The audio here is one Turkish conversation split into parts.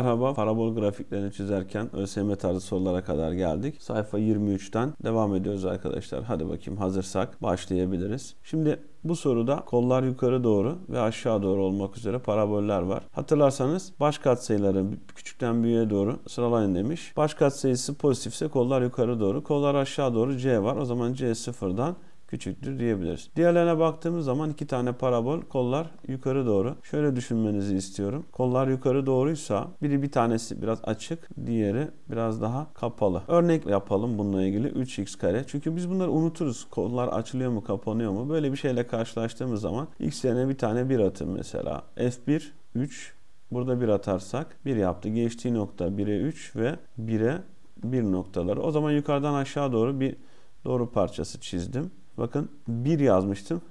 Merhaba, parabol grafiklerini çizerken ÖSYM tarzı sorulara kadar geldik. Sayfa 23'ten devam ediyoruz arkadaşlar. Hadi bakayım hazırsak başlayabiliriz. Şimdi bu soruda kollar yukarı doğru ve aşağı doğru olmak üzere paraboller var. Hatırlarsanız baş katsayıları küçükten büyüğe doğru sıralayın demiş. Baş katsayısı pozitifse kollar yukarı doğru, kollar aşağı doğru C var. O zaman C sıfırdan küçüktür diyebiliriz. Diğerlerine baktığımız zaman iki tane parabol kollar yukarı doğru. Şöyle düşünmenizi istiyorum. Kollar yukarı doğruysa biri bir tanesi biraz açık, diğeri biraz daha kapalı. Örnek yapalım bununla ilgili 3x kare. Çünkü biz bunları unuturuz. Kollar açılıyor mu, kapanıyor mu? Böyle bir şeyle karşılaştığımız zaman x yerine bir tane 1 atın mesela. f1 3 Burada 1 atarsak 1 yaptı. Geçtiği nokta 1'e 3 ve 1'e 1 noktaları. O zaman yukarıdan aşağı doğru bir doğru parçası çizdim. Bakın 1 yazmıştım.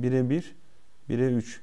1'e 1, 1'e 3.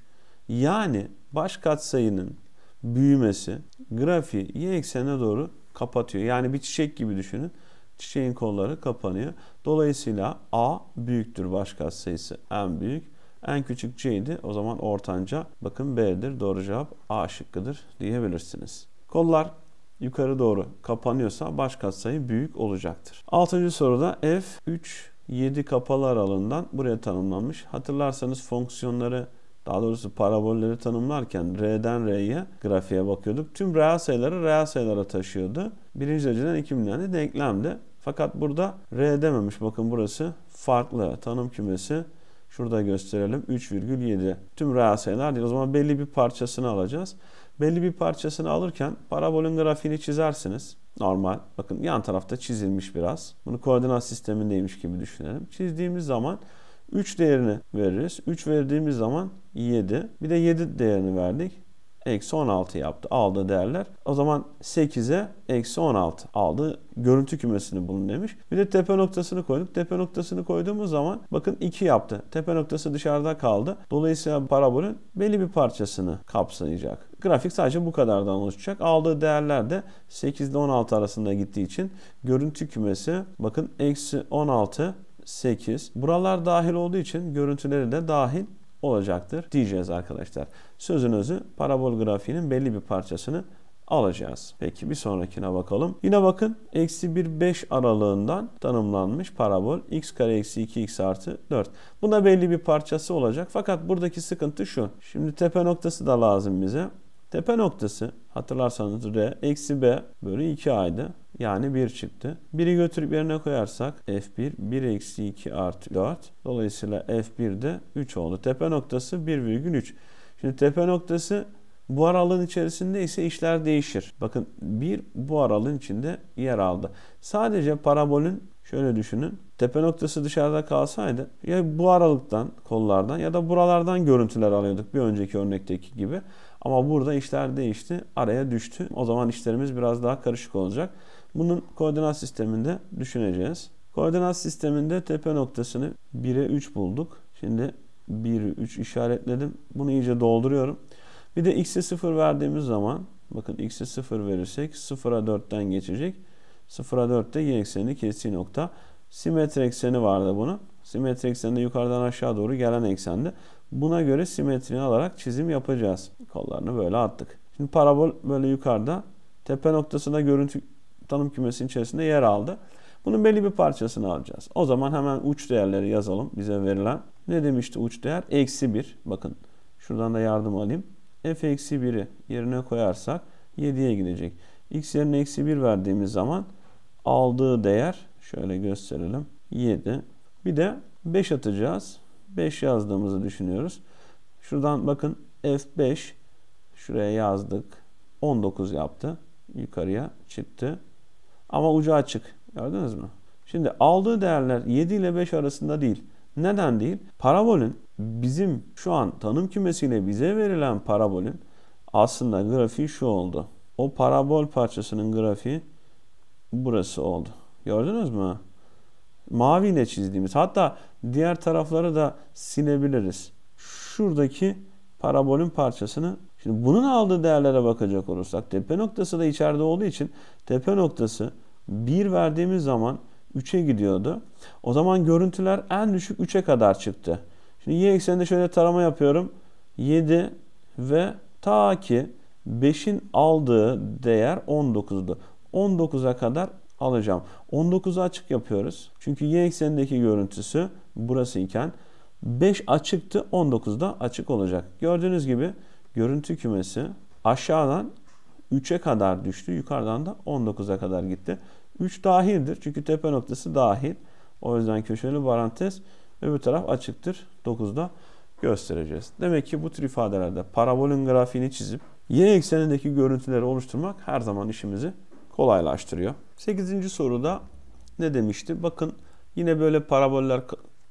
Yani baş katsayının büyümesi grafiği y eksenine doğru kapatıyor. Yani bir çiçek gibi düşünün. Çiçeğin kolları kapanıyor. Dolayısıyla a büyüktür baş katsayısı en büyük. En küçük c'ydi. O zaman ortanca bakın b'dir. Doğru cevap a şıkkıdır diyebilirsiniz. Kollar yukarı doğru kapanıyorsa baş katsayı büyük olacaktır. Altıncı soruda f 3 7 kapalı aralığından buraya tanımlanmış. Hatırlarsanız fonksiyonları daha doğrusu parabolleri tanımlarken R'den R'ye grafiğe bakıyorduk. Tüm reel sayıları reel sayılara taşıyordu. Birinci dereceden ikinci dereceden denklemdi. Fakat burada R dememiş. Bakın burası farklı tanım kümesi. Şurada gösterelim 3,7. Tüm reel sayılar değil. O zaman belli bir parçasını alacağız. Belli bir parçasını alırken parabolün grafiğini çizersiniz normal. Bakın yan tarafta çizilmiş biraz. Bunu koordinat sistemindeymiş gibi düşünelim. Çizdiğimiz zaman 3 değerini veririz. 3 verdiğimiz zaman 7. Bir de 7 değerini verdik. Eksi 16 yaptı. Aldığı değerler. O zaman 8'e eksi 16 aldı. Görüntü kümesini bulun demiş. Bir de tepe noktasını koyduk. Tepe noktasını koyduğumuz zaman bakın 2 yaptı. Tepe noktası dışarıda kaldı. Dolayısıyla parabolün belli bir parçasını kapsayacak. Grafik sadece bu kadardan oluşacak. Aldığı değerler de 8 ile 16 arasında gittiği için görüntü kümesi bakın eksi 16 8. Buralar dahil olduğu için görüntüleri de dahil olacaktır diyeceğiz arkadaşlar. Sözünüzü parabol grafiğinin belli bir parçasını alacağız. Peki bir sonrakine bakalım. Yine bakın eksi 1-5 aralığından tanımlanmış parabol x kare eksi 2x artı 4. Bunda belli bir parçası olacak. Fakat buradaki sıkıntı şu. Şimdi tepe noktası da lazım bize. Tepe noktası hatırlarsanız R eksi B bölü 2A'ydı. Yani 1 çıktı. 1'i götürüp yerine koyarsak F1 1 eksi 2 artı 4. Dolayısıyla F1 de 3 oldu. Tepe noktası 1,3. Şimdi tepe noktası bu aralığın içerisinde ise işler değişir. Bakın 1 bu aralığın içinde yer aldı. Sadece parabolün şöyle düşünün. Tepe noktası dışarıda kalsaydı ya bu aralıktan kollardan ya da buralardan görüntüler alıyorduk bir önceki örnekteki gibi. Ama burada işler değişti. Araya düştü. O zaman işlerimiz biraz daha karışık olacak. Bunun koordinat sisteminde düşüneceğiz. Koordinat sisteminde tepe noktasını 1'e 3 bulduk. Şimdi 1, 3 işaretledim. Bunu iyice dolduruyorum. Bir de x'e 0 verdiğimiz zaman bakın x'e 0 verirsek 0'a 4'ten geçecek. 0'a 4'te y ekseni kestiği nokta. Simetri ekseni vardı bunu. Simetri ekseni de yukarıdan aşağı doğru gelen eksendi. Buna göre simetrini alarak çizim yapacağız. Kollarını böyle attık. Şimdi parabol böyle yukarıda. Tepe noktasında görüntü tanım kümesinin içerisinde yer aldı. Bunun belli bir parçasını alacağız. O zaman hemen uç değerleri yazalım bize verilen. Ne demişti uç değer? Eksi 1. Bakın şuradan da yardım alayım. F eksi 1'i yerine koyarsak 7'ye gidecek. X yerine eksi 1 verdiğimiz zaman aldığı değer şöyle gösterelim. 7. Bir de 5 atacağız. 5 yazdığımızı düşünüyoruz. Şuradan bakın F5 şuraya yazdık. 19 yaptı. Yukarıya çıktı. Ama ucu açık. Gördünüz mü? Şimdi aldığı değerler 7 ile 5 arasında değil. Neden değil? Parabolün bizim şu an tanım kümesiyle bize verilen parabolün aslında grafiği şu oldu. O parabol parçasının grafiği burası oldu. Gördünüz mü? maviyle çizdiğimiz hatta diğer tarafları da silebiliriz. Şuradaki parabolün parçasını şimdi bunun aldığı değerlere bakacak olursak tepe noktası da içeride olduğu için tepe noktası 1 verdiğimiz zaman 3'e gidiyordu. O zaman görüntüler en düşük 3'e kadar çıktı. Şimdi y ekseninde şöyle tarama yapıyorum. 7 ve ta ki 5'in aldığı değer 19'du. 19'a kadar alacağım. 19'u açık yapıyoruz. Çünkü y eksenindeki görüntüsü burası iken 5 açıktı 19 da açık olacak. Gördüğünüz gibi görüntü kümesi aşağıdan 3'e kadar düştü. Yukarıdan da 19'a kadar gitti. 3 dahildir. Çünkü tepe noktası dahil. O yüzden köşeli parantez öbür taraf açıktır. 9'da göstereceğiz. Demek ki bu tür ifadelerde parabolün grafiğini çizip y eksenindeki görüntüleri oluşturmak her zaman işimizi kolaylaştırıyor. 8. soruda ne demişti? Bakın yine böyle paraboller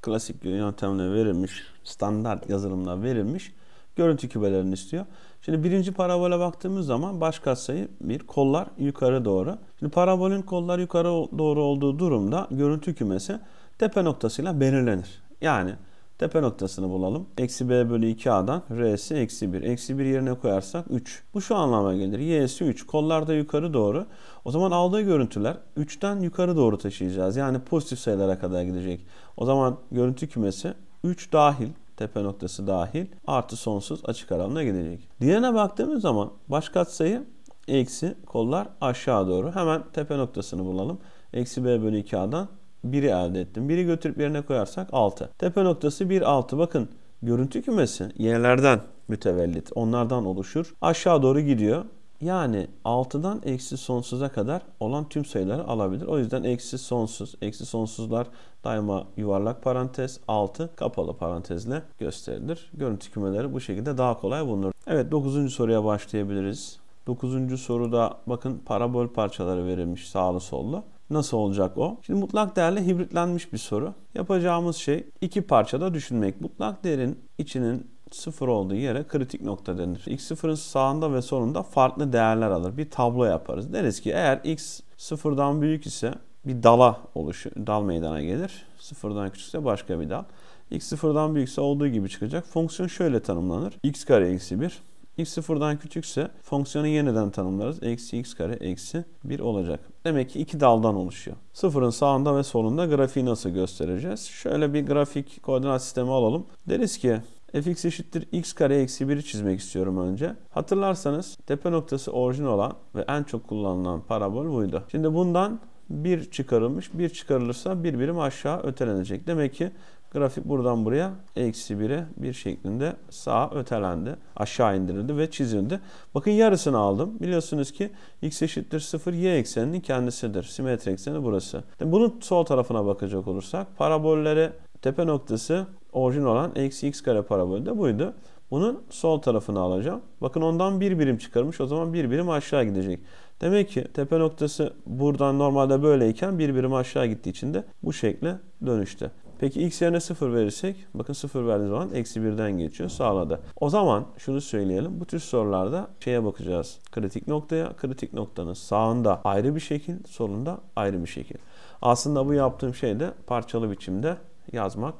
klasik yöntemle verilmiş, standart yazılımla verilmiş görüntü kübelerini istiyor. Şimdi birinci parabole baktığımız zaman baş katsayı bir kollar yukarı doğru. Şimdi parabolün kollar yukarı doğru olduğu durumda görüntü kümesi tepe noktasıyla belirlenir. Yani Tepe noktasını bulalım. Eksi b bölü 2a'dan r'si eksi 1. Eksi 1 yerine koyarsak 3. Bu şu anlama gelir. y'si 3. Kollar da yukarı doğru. O zaman aldığı görüntüler 3'ten yukarı doğru taşıyacağız. Yani pozitif sayılara kadar gidecek. O zaman görüntü kümesi 3 dahil tepe noktası dahil artı sonsuz açık aralığına gidecek. Diğerine baktığımız zaman baş katsayı eksi kollar aşağı doğru. Hemen tepe noktasını bulalım. Eksi b bölü 2a'dan 1'i elde ettim. 1'i götürüp yerine koyarsak 6. Tepe noktası 1, 6. Bakın görüntü kümesi y'lerden mütevellit. Onlardan oluşur. Aşağı doğru gidiyor. Yani 6'dan eksi sonsuza kadar olan tüm sayıları alabilir. O yüzden eksi sonsuz. Eksi sonsuzlar daima yuvarlak parantez 6 kapalı parantezle gösterilir. Görüntü kümeleri bu şekilde daha kolay bulunur. Evet 9. soruya başlayabiliriz. 9. soruda bakın parabol parçaları verilmiş sağlı sollu. Nasıl olacak o? Şimdi mutlak değerle hibritlenmiş bir soru. Yapacağımız şey iki parçada düşünmek. Mutlak değerin içinin sıfır olduğu yere kritik nokta denir. X sıfırın sağında ve solunda farklı değerler alır. Bir tablo yaparız. Deriz ki eğer x sıfırdan büyük ise bir dala oluşu, dal meydana gelir. Sıfırdan küçükse başka bir dal. X sıfırdan büyükse olduğu gibi çıkacak. Fonksiyon şöyle tanımlanır. X kare eksi 1 x sıfırdan küçükse fonksiyonu yeniden tanımlarız. Eksi x kare eksi 1 olacak. Demek ki iki daldan oluşuyor. Sıfırın sağında ve solunda grafiği nasıl göstereceğiz? Şöyle bir grafik koordinat sistemi alalım. Deriz ki fx eşittir x kare eksi 1'i çizmek istiyorum önce. Hatırlarsanız tepe noktası orijin olan ve en çok kullanılan parabol buydu. Şimdi bundan 1 çıkarılmış. 1 çıkarılırsa bir birim aşağı ötelenecek. Demek ki Grafik buradan buraya eksi 1'e 1 şeklinde sağa ötelendi. Aşağı indirildi ve çizildi. Bakın yarısını aldım. Biliyorsunuz ki x eşittir 0 y ekseninin kendisidir. Simetri ekseni burası. Bunun sol tarafına bakacak olursak parabollere tepe noktası orijin olan eksi x kare parabolü de buydu. Bunun sol tarafını alacağım. Bakın ondan bir birim çıkarmış. O zaman bir birim aşağı gidecek. Demek ki tepe noktası buradan normalde böyleyken bir birim aşağı gittiği için de bu şekle dönüştü. Peki x yerine 0 verirsek bakın 0 verdiği zaman eksi 1'den geçiyor sağladı. O zaman şunu söyleyelim bu tür sorularda şeye bakacağız. Kritik noktaya kritik noktanın sağında ayrı bir şekil solunda ayrı bir şekil. Aslında bu yaptığım şey de parçalı biçimde yazmak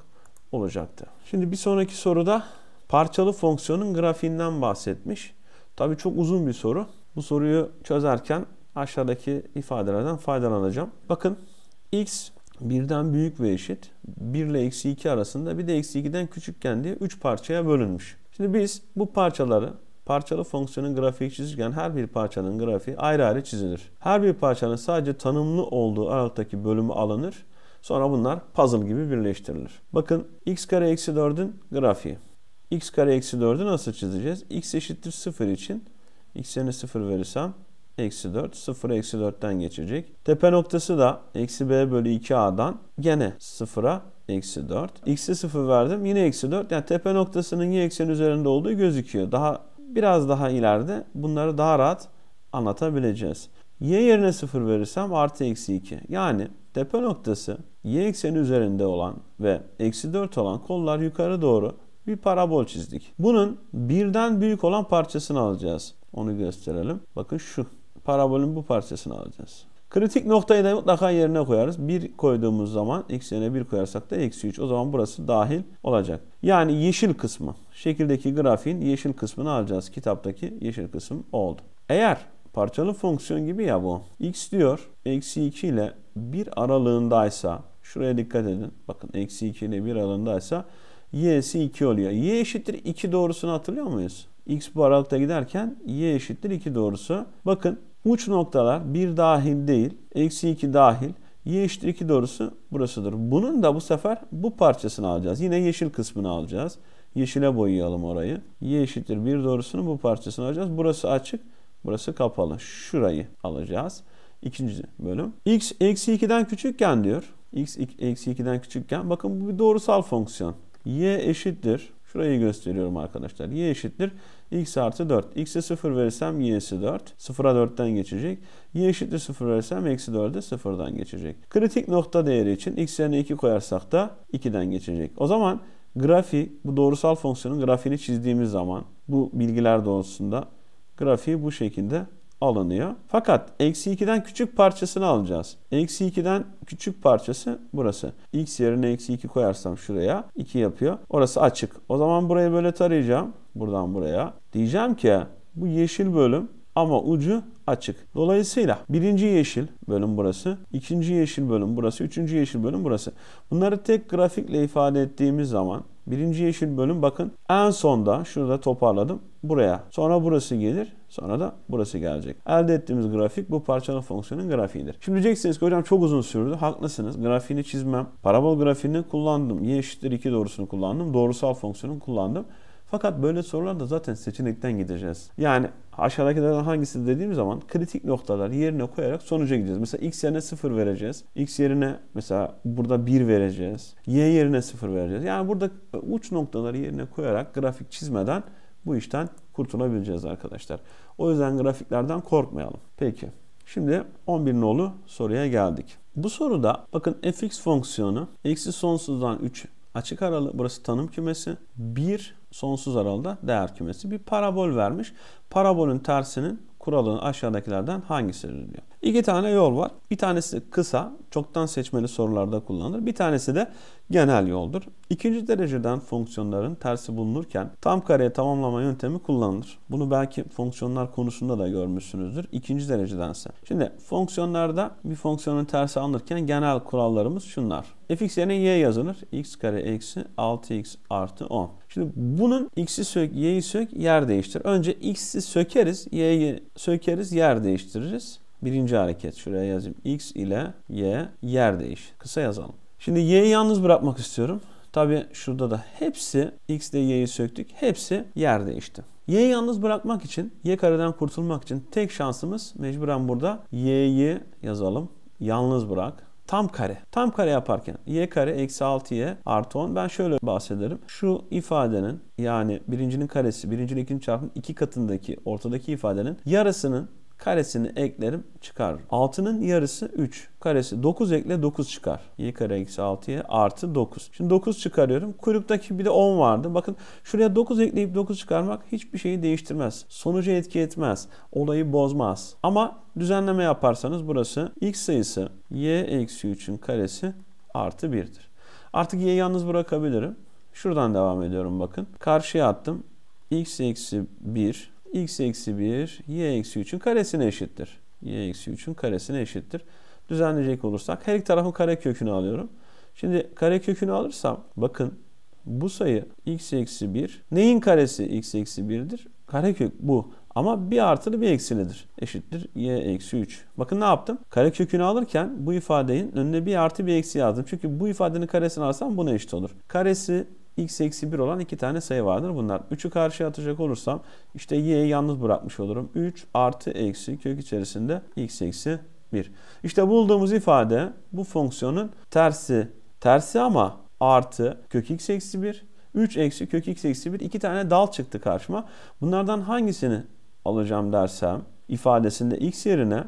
olacaktı. Şimdi bir sonraki soruda parçalı fonksiyonun grafiğinden bahsetmiş. Tabi çok uzun bir soru. Bu soruyu çözerken aşağıdaki ifadelerden faydalanacağım. Bakın x birden büyük ve eşit 1 ile eksi 2 arasında bir de eksi 2'den küçükken diye 3 parçaya bölünmüş. Şimdi biz bu parçaları parçalı fonksiyonun grafiği çizirken her bir parçanın grafiği ayrı ayrı çizilir. Her bir parçanın sadece tanımlı olduğu aralıktaki bölümü alınır. Sonra bunlar puzzle gibi birleştirilir. Bakın x kare eksi 4'ün grafiği. x kare eksi 4'ü nasıl çizeceğiz? x eşittir 0 için x'e yerine 0 verirsem eksi 4. 0 eksi 4'ten geçecek. Tepe noktası da eksi b bölü 2a'dan gene 0'a eksi 4. X'e 0 verdim yine eksi 4. Yani tepe noktasının y eksen üzerinde olduğu gözüküyor. Daha biraz daha ileride bunları daha rahat anlatabileceğiz. Y yerine 0 verirsem artı eksi 2. Yani tepe noktası y ekseni üzerinde olan ve eksi 4 olan kollar yukarı doğru bir parabol çizdik. Bunun birden büyük olan parçasını alacağız. Onu gösterelim. Bakın şu Parabolün bu parçasını alacağız. Kritik noktayı da mutlaka yerine koyarız. 1 koyduğumuz zaman x yerine 1 koyarsak da eksi 3. O zaman burası dahil olacak. Yani yeşil kısmı. Şekildeki grafiğin yeşil kısmını alacağız. Kitaptaki yeşil kısım oldu. Eğer parçalı fonksiyon gibi ya bu. x diyor eksi 2 ile 1 aralığındaysa şuraya dikkat edin. Bakın eksi 2 ile 1 aralığındaysa y'si 2 oluyor. y eşittir 2 doğrusunu hatırlıyor muyuz? x bu aralıkta giderken y eşittir 2 doğrusu. Bakın Uç noktalar 1 dahil değil, eksi 2 dahil, y eşittir 2 doğrusu burasıdır. Bunun da bu sefer bu parçasını alacağız. Yine yeşil kısmını alacağız. Yeşile boyayalım orayı. Y eşittir 1 doğrusunun bu parçasını alacağız. Burası açık, burası kapalı. Şurayı alacağız. İkinci bölüm. x eksi 2'den küçükken diyor. x eksi 2'den küçükken. Bakın bu bir doğrusal fonksiyon. y eşittir Şurayı gösteriyorum arkadaşlar. Y eşittir x artı 4. X'e 0 verirsem y'si 4. 0'a 4'ten geçecek. Y eşittir 0 verirsem eksi 4'e 0'dan geçecek. Kritik nokta değeri için x yerine 2 koyarsak da 2'den geçecek. O zaman grafiği, bu doğrusal fonksiyonun grafiğini çizdiğimiz zaman bu bilgiler doğrultusunda grafiği bu şekilde alınıyor. Fakat eksi 2'den küçük parçasını alacağız. Eksi 2'den küçük parçası burası. X yerine eksi 2 koyarsam şuraya 2 yapıyor. Orası açık. O zaman burayı böyle tarayacağım. Buradan buraya. Diyeceğim ki bu yeşil bölüm ama ucu açık. Dolayısıyla birinci yeşil bölüm burası, ikinci yeşil bölüm burası, üçüncü yeşil bölüm burası. Bunları tek grafikle ifade ettiğimiz zaman Birinci yeşil bölüm bakın en sonda şurada toparladım buraya. Sonra burası gelir. Sonra da burası gelecek. Elde ettiğimiz grafik bu parçalı fonksiyonun grafiğidir. Şimdi diyeceksiniz ki hocam çok uzun sürdü. Haklısınız. Grafiğini çizmem. Parabol grafiğini kullandım. Y eşittir 2 doğrusunu kullandım. Doğrusal fonksiyonu kullandım. Fakat böyle sorularda zaten seçenekten gideceğiz. Yani aşağıdakilerden hangisi dediğim zaman kritik noktalar yerine koyarak sonuca gideceğiz. Mesela x yerine 0 vereceğiz. x yerine mesela burada 1 vereceğiz. y yerine 0 vereceğiz. Yani burada uç noktaları yerine koyarak grafik çizmeden bu işten kurtulabileceğiz arkadaşlar. O yüzden grafiklerden korkmayalım. Peki. Şimdi 11 nolu soruya geldik. Bu soruda bakın fx fonksiyonu eksi sonsuzdan 3 açık aralı burası tanım kümesi. Bir sonsuz aralda değer kümesi. Bir parabol vermiş. Parabolün tersinin kuralı aşağıdakilerden hangisidir diyor. İki tane yol var. Bir tanesi kısa, çoktan seçmeli sorularda kullanılır. Bir tanesi de genel yoldur. İkinci dereceden fonksiyonların tersi bulunurken tam kareye tamamlama yöntemi kullanılır. Bunu belki fonksiyonlar konusunda da görmüşsünüzdür. İkinci derecedense. Şimdi fonksiyonlarda bir fonksiyonun tersi alınırken genel kurallarımız şunlar. fx yerine y yazılır. x kare eksi 6x artı 10. Şimdi bunun x'i sök, y'yi sök, yer değiştir. Önce x'i sökeriz, y'yi sökeriz, yer değiştiririz. Birinci hareket şuraya yazayım. X ile Y yer değiş. Kısa yazalım. Şimdi Y'yi yalnız bırakmak istiyorum. Tabi şurada da hepsi X ile Y'yi söktük. Hepsi yer değişti. Y'yi yalnız bırakmak için, Y kareden kurtulmak için tek şansımız mecburen burada Y'yi yazalım. Yalnız bırak. Tam kare. Tam kare yaparken y kare eksi 6y artı 10. Ben şöyle bahsederim. Şu ifadenin yani birincinin karesi, birincinin ikinci çarpımın iki katındaki ortadaki ifadenin yarısının Karesini eklerim çıkar. 6'nın yarısı 3. Karesi 9 ekle 9 çıkar. y kare eksi 6'ya artı 9. Şimdi 9 çıkarıyorum. Kuyruk'taki bir de 10 vardı. Bakın şuraya 9 ekleyip 9 çıkarmak hiçbir şeyi değiştirmez. Sonucu etki etmez. Olayı bozmaz. Ama düzenleme yaparsanız burası x sayısı y eksi 3'ün karesi artı 1'dir. Artık y'yi yalnız bırakabilirim. Şuradan devam ediyorum bakın. Karşıya attım. x eksi 1 x eksi 1 y eksi 3'ün karesine eşittir. y eksi 3'ün karesine eşittir. Düzenleyecek olursak her iki tarafın kare kökünü alıyorum. Şimdi kare kökünü alırsam bakın bu sayı x eksi 1 neyin karesi x eksi 1'dir? Karekök bu. Ama bir artılı bir eksilidir. Eşittir y eksi 3. Bakın ne yaptım? Kare kökünü alırken bu ifadenin önüne bir artı bir eksi yazdım. Çünkü bu ifadenin karesini alsam buna eşit olur. Karesi x eksi 1 olan iki tane sayı vardır. Bunlar 3'ü karşıya atacak olursam işte y'yi yalnız bırakmış olurum. 3 artı eksi kök içerisinde x eksi 1. İşte bulduğumuz ifade bu fonksiyonun tersi. Tersi ama artı kök x eksi 1. 3 eksi kök x eksi 1. iki tane dal çıktı karşıma. Bunlardan hangisini alacağım dersem ifadesinde x yerine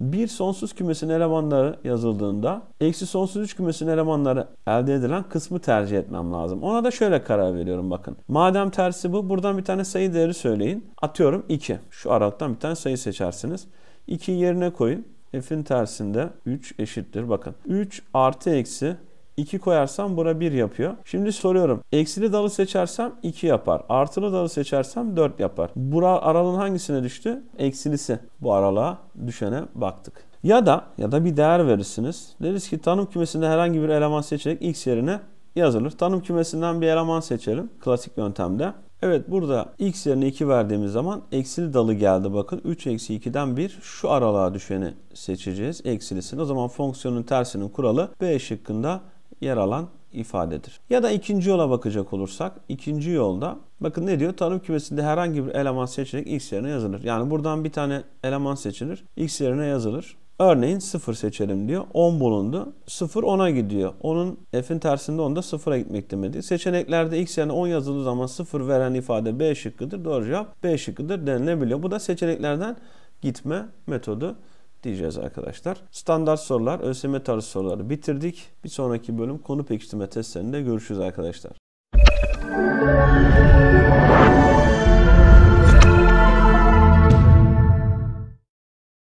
bir sonsuz kümesin elemanları yazıldığında eksi sonsuz üç kümesin elemanları elde edilen kısmı tercih etmem lazım. Ona da şöyle karar veriyorum bakın. Madem tersi bu buradan bir tane sayı değeri söyleyin. Atıyorum 2. Şu aralıktan bir tane sayı seçersiniz. 2 yerine koyun. F'in tersinde 3 eşittir. Bakın 3 artı eksi 2 koyarsam buna 1 yapıyor. Şimdi soruyorum. Eksili dalı seçersem 2 yapar. Artılı dalı seçersem 4 yapar. Bura aralığın hangisine düştü? Eksilisi. Bu aralığa düşene baktık. Ya da ya da bir değer verirsiniz. Deriz ki tanım kümesinde herhangi bir eleman seçerek x yerine yazılır. Tanım kümesinden bir eleman seçelim klasik yöntemde. Evet burada x yerine 2 verdiğimiz zaman eksili dalı geldi. Bakın 3 eksi 2'den 1 şu aralığa düşeni seçeceğiz eksilisini. O zaman fonksiyonun tersinin kuralı b şıkkında yer alan ifadedir. Ya da ikinci yola bakacak olursak, ikinci yolda bakın ne diyor? Tanım kümesinde herhangi bir eleman seçerek x yerine yazılır. Yani buradan bir tane eleman seçilir, x yerine yazılır. Örneğin 0 seçelim diyor. 10 bulundu. 0 10'a gidiyor. Onun f'in tersinde 10 da 0'a gitmek demedi. Seçeneklerde x yerine 10 yazıldığı zaman 0 veren ifade b şıkkıdır. Doğru cevap b şıkkıdır denilebiliyor. Bu da seçeneklerden gitme metodu diyeceğiz arkadaşlar. Standart sorular, ÖSYM tarzı soruları bitirdik. Bir sonraki bölüm konu pekiştirme testlerinde görüşürüz arkadaşlar.